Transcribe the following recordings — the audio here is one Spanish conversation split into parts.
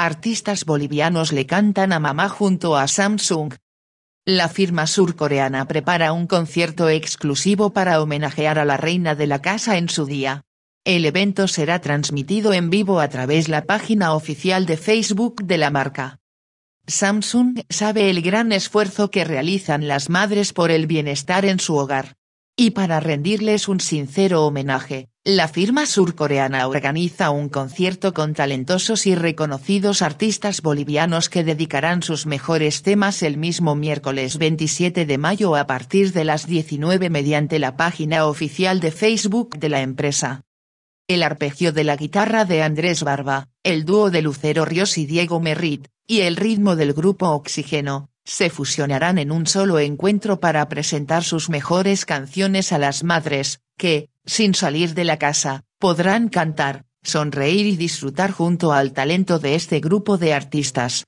Artistas bolivianos le cantan a mamá junto a Samsung. La firma surcoreana prepara un concierto exclusivo para homenajear a la reina de la casa en su día. El evento será transmitido en vivo a través la página oficial de Facebook de la marca. Samsung sabe el gran esfuerzo que realizan las madres por el bienestar en su hogar. Y para rendirles un sincero homenaje, la firma surcoreana organiza un concierto con talentosos y reconocidos artistas bolivianos que dedicarán sus mejores temas el mismo miércoles 27 de mayo a partir de las 19 mediante la página oficial de Facebook de la empresa. El arpegio de la guitarra de Andrés Barba, el dúo de Lucero Ríos y Diego Merrit, y el ritmo del grupo Oxígeno, se fusionarán en un solo encuentro para presentar sus mejores canciones a las madres, que, sin salir de la casa, podrán cantar, sonreír y disfrutar junto al talento de este grupo de artistas.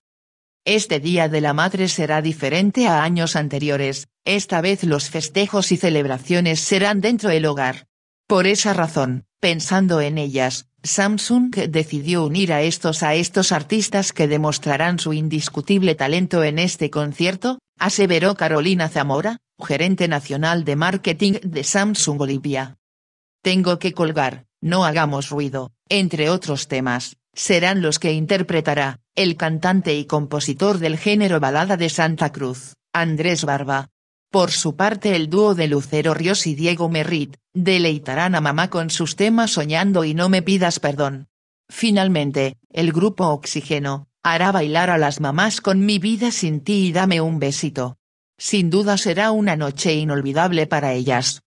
Este Día de la Madre será diferente a años anteriores, esta vez los festejos y celebraciones serán dentro del hogar. Por esa razón, pensando en ellas, Samsung decidió unir a estos a estos artistas que demostrarán su indiscutible talento en este concierto, aseveró Carolina Zamora, gerente nacional de marketing de Samsung Olivia. Tengo que colgar, no hagamos ruido, entre otros temas, serán los que interpretará, el cantante y compositor del género balada de Santa Cruz, Andrés Barba. Por su parte el dúo de Lucero Ríos y Diego Merritt, deleitarán a mamá con sus temas Soñando y No me pidas perdón. Finalmente, el grupo Oxígeno, hará bailar a las mamás con Mi vida sin ti y dame un besito. Sin duda será una noche inolvidable para ellas.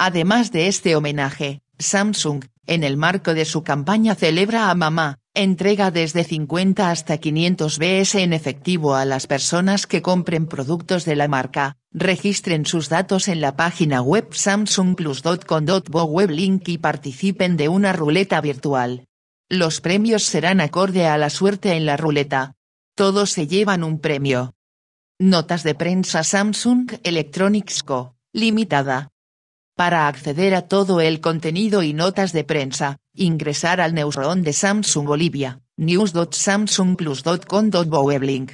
Además de este homenaje, Samsung, en el marco de su campaña Celebra a Mamá, entrega desde 50 hasta 500 BS en efectivo a las personas que compren productos de la marca. Registren sus datos en la página web samsungplus.com.bo web y participen de una ruleta virtual. Los premios serán acorde a la suerte en la ruleta. Todos se llevan un premio. Notas de prensa Samsung Electronics Co. Limitada. Para acceder a todo el contenido y notas de prensa, ingresar al Neuron de Samsung Bolivia, news.samsungplus.com.bowebling.